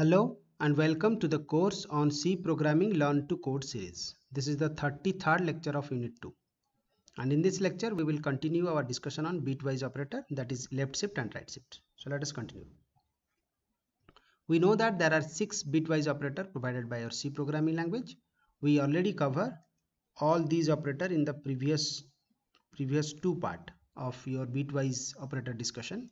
Hello and welcome to the course on C programming learn to code series. This is the 33rd lecture of unit 2. And in this lecture we will continue our discussion on bitwise operator that is left shift and right shift. So let us continue. We know that there are 6 bitwise operator provided by our C programming language. We already cover all these operator in the previous previous two part of your bitwise operator discussion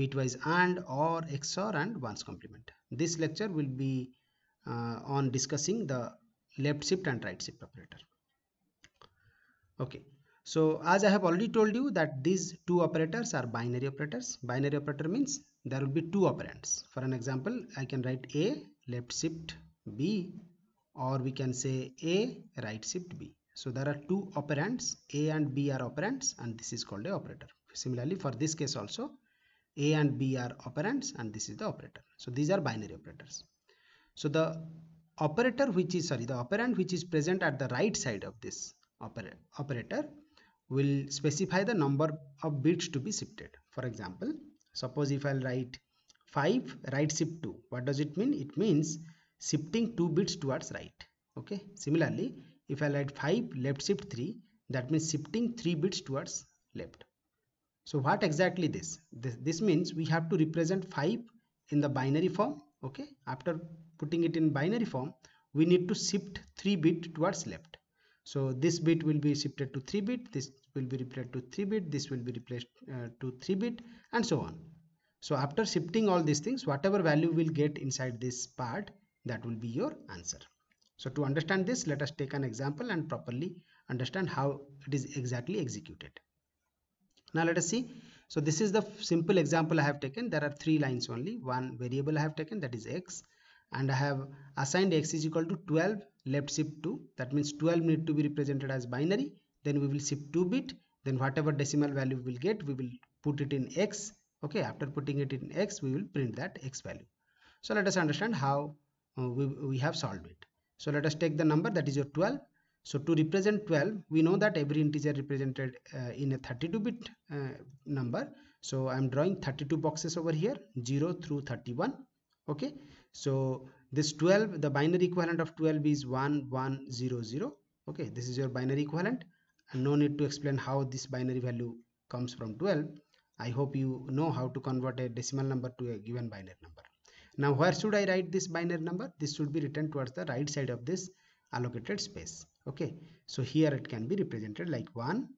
bitwise AND or XOR and ones complement. This lecture will be uh, on discussing the left shift and right shift operator. Okay. So as I have already told you that these two operators are binary operators. Binary operator means there will be two operands. For an example, I can write A left shift B or we can say A right shift B. So there are two operands A and B are operands and this is called a operator. Similarly for this case also a and b are operands and this is the operator so these are binary operators so the operator which is sorry the operand which is present at the right side of this operator will specify the number of bits to be shifted for example suppose if i'll write 5 right shift 2 what does it mean it means shifting 2 bits towards right okay similarly if i write 5 left shift 3 that means shifting 3 bits towards left so what exactly this? this? This means we have to represent 5 in the binary form. Okay. After putting it in binary form, we need to shift 3 bit towards left. So this bit will be shifted to 3 bit, this will be replaced to 3 bit, this will be replaced uh, to 3 bit and so on. So after shifting all these things, whatever value will get inside this part, that will be your answer. So to understand this, let us take an example and properly understand how it is exactly executed now let us see so this is the simple example i have taken there are three lines only one variable i have taken that is x and i have assigned x is equal to 12 left shift 2 that means 12 need to be represented as binary then we will shift 2 bit then whatever decimal value we will get we will put it in x okay after putting it in x we will print that x value so let us understand how uh, we, we have solved it so let us take the number that is your 12 so to represent 12, we know that every integer represented uh, in a 32-bit uh, number. So I'm drawing 32 boxes over here, 0 through 31. Okay, so this 12, the binary equivalent of 12 is 1100. Okay, this is your binary equivalent. And no need to explain how this binary value comes from 12. I hope you know how to convert a decimal number to a given binary number. Now, where should I write this binary number? This should be written towards the right side of this allocated space okay so here it can be represented like 1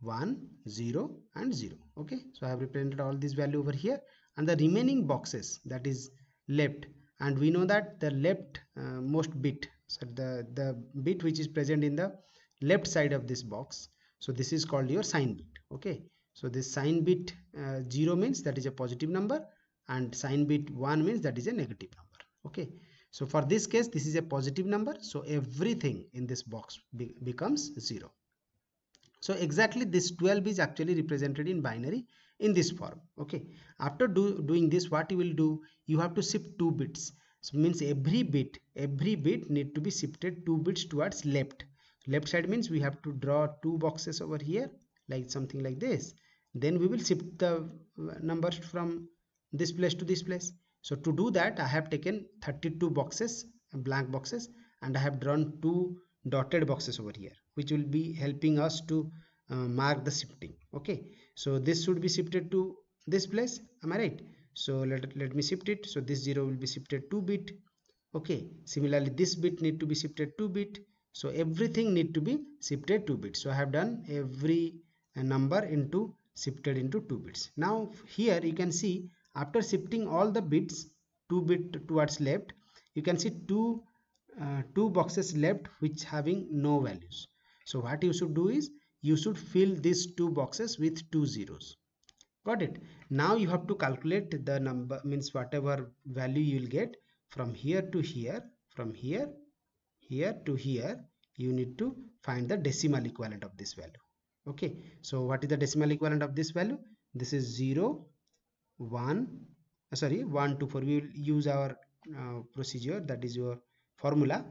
1 0 and 0 okay so i have represented all this value over here and the remaining boxes that is left and we know that the left uh, most bit so the the bit which is present in the left side of this box so this is called your sign bit okay so this sign bit uh, 0 means that is a positive number and sign bit 1 means that is a negative number okay so for this case, this is a positive number. So everything in this box be becomes 0. So exactly this 12 is actually represented in binary in this form. Okay. After do, doing this, what you will do? You have to shift two bits. So means every bit, every bit need to be shifted two bits towards left. Left side means we have to draw two boxes over here, like something like this. Then we will shift the uh, numbers from this place to this place so to do that, I have taken 32 boxes, blank boxes, and I have drawn two dotted boxes over here, which will be helping us to uh, mark the shifting. Okay, so this should be shifted to this place. Am I right? So let, let me shift it. So this zero will be shifted 2 bit. Okay, similarly, this bit need to be shifted 2 bit. So everything need to be shifted 2 bits. So I have done every uh, number into shifted into 2 bits. Now here you can see after shifting all the bits two bit towards left you can see two uh, two boxes left which having no values so what you should do is you should fill these two boxes with two zeros got it now you have to calculate the number means whatever value you will get from here to here from here here to here you need to find the decimal equivalent of this value okay so what is the decimal equivalent of this value this is 0 1 uh, sorry 1 to 4 we will use our uh, procedure that is your formula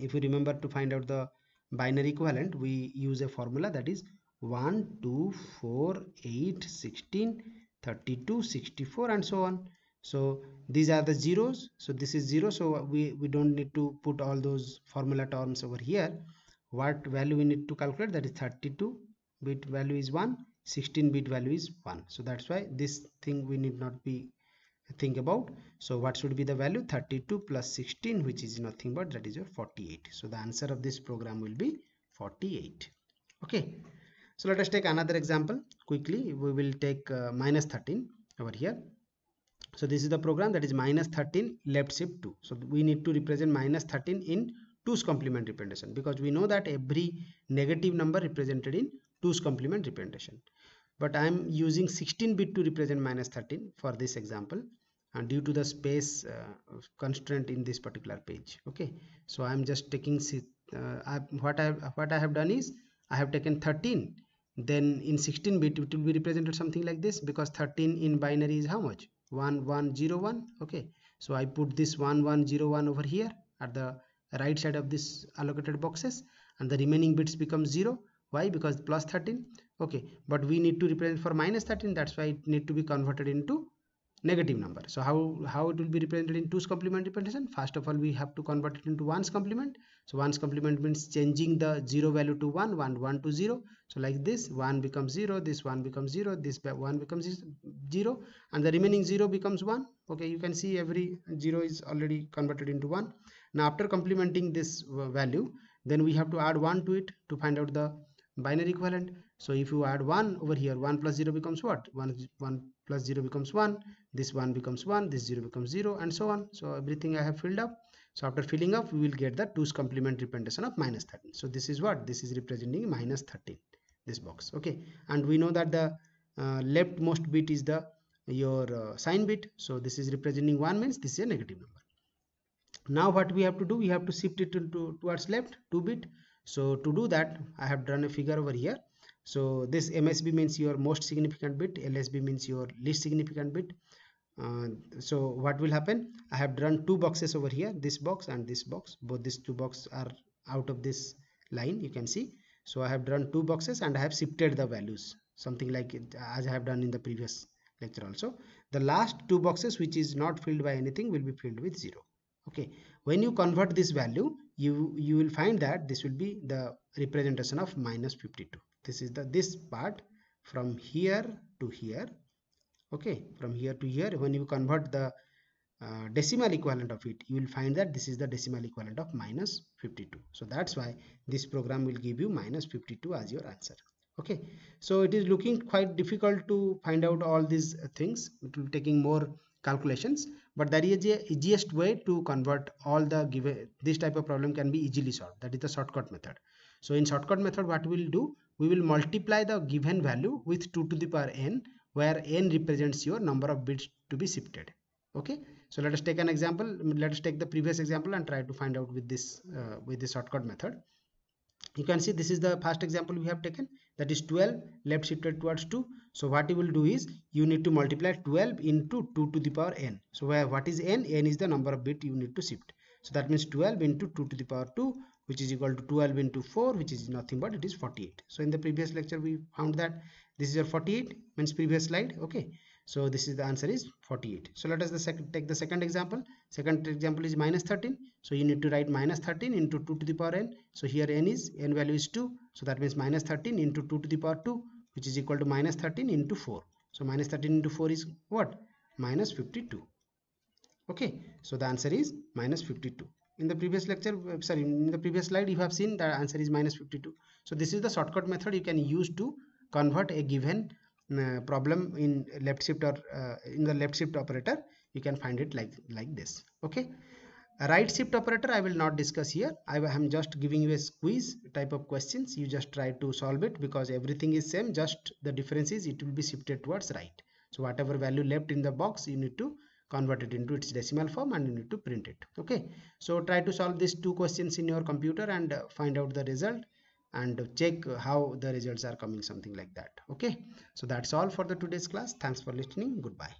if you remember to find out the binary equivalent we use a formula that is 1 2 4 8 16 32 64 and so on so these are the zeros so this is zero so we we don't need to put all those formula terms over here what value we need to calculate that is 32 bit value is 1 16 bit value is 1 so that's why this thing we need not be think about so what should be the value 32 plus 16 which is nothing but that is your 48 so the answer of this program will be 48 okay so let us take another example quickly we will take uh, minus 13 over here so this is the program that is minus 13 left shift 2 so we need to represent minus 13 in 2's complement representation because we know that every negative number represented in 2's complement representation but I'm using 16 bit to represent minus 13 for this example and due to the space uh, constraint in this particular page okay so I'm just taking uh, I, what I what I have done is I have taken 13 then in 16 bit it will be represented something like this because 13 in binary is how much 1101 okay so I put this 1101 over here at the right side of this allocated boxes and the remaining bits become 0 why because plus 13 okay but we need to represent for minus 13 that's why it need to be converted into negative number so how how it will be represented in two's complement representation first of all we have to convert it into one's complement so one's complement means changing the zero value to one one one to zero so like this one becomes zero this one becomes zero this one becomes zero and the remaining zero becomes one okay you can see every zero is already converted into one now after complementing this uh, value then we have to add one to it to find out the binary equivalent so if you add 1 over here 1 plus 0 becomes what 1 1 plus 0 becomes 1 this 1 becomes 1 this 0 becomes 0 and so on so everything i have filled up so after filling up we will get the 2's complement representation of minus 13 so this is what this is representing minus 13 this box okay and we know that the uh, leftmost bit is the your uh, sign bit so this is representing 1 means this is a negative number now what we have to do we have to shift it into towards left 2 bit so to do that i have drawn a figure over here so this msb means your most significant bit lsb means your least significant bit uh, so what will happen i have drawn two boxes over here this box and this box both these two boxes are out of this line you can see so i have drawn two boxes and i have shifted the values something like it, as i have done in the previous lecture also the last two boxes which is not filled by anything will be filled with zero okay when you convert this value you you will find that this will be the representation of minus 52 this is the this part from here to here okay from here to here when you convert the uh, decimal equivalent of it you will find that this is the decimal equivalent of minus 52 so that's why this program will give you minus 52 as your answer okay so it is looking quite difficult to find out all these things it will be taking more calculations but that is the easiest way to convert all the given this type of problem can be easily solved that is the shortcut method so in shortcut method what we will do we will multiply the given value with 2 to the power n where n represents your number of bits to be shifted okay so let us take an example let us take the previous example and try to find out with this uh, with the shortcut method you can see this is the first example we have taken that is 12 left shifted towards 2 so what you will do is you need to multiply 12 into 2 to the power n so where what is n n is the number of bit you need to shift so that means 12 into 2 to the power 2 which is equal to 12 into 4 which is nothing but it is 48 so in the previous lecture we found that this is your 48 means previous slide okay so this is the answer is 48 so let us the second take the second example second example is minus 13 so you need to write minus 13 into 2 to the power n so here n is n value is 2 so that means minus 13 into 2 to the power 2 which is equal to minus 13 into 4 so minus 13 into 4 is what minus 52 okay so the answer is minus 52 in the previous lecture uh, sorry in the previous slide you have seen the answer is minus 52 so this is the shortcut method you can use to convert a given uh, problem in left shift or uh, in the left shift operator you can find it like like this okay right shift operator i will not discuss here i am just giving you a squeeze type of questions you just try to solve it because everything is same just the difference is it will be shifted towards right so whatever value left in the box you need to convert it into its decimal form and you need to print it okay so try to solve these two questions in your computer and uh, find out the result and check how the results are coming something like that okay so that's all for the today's class thanks for listening goodbye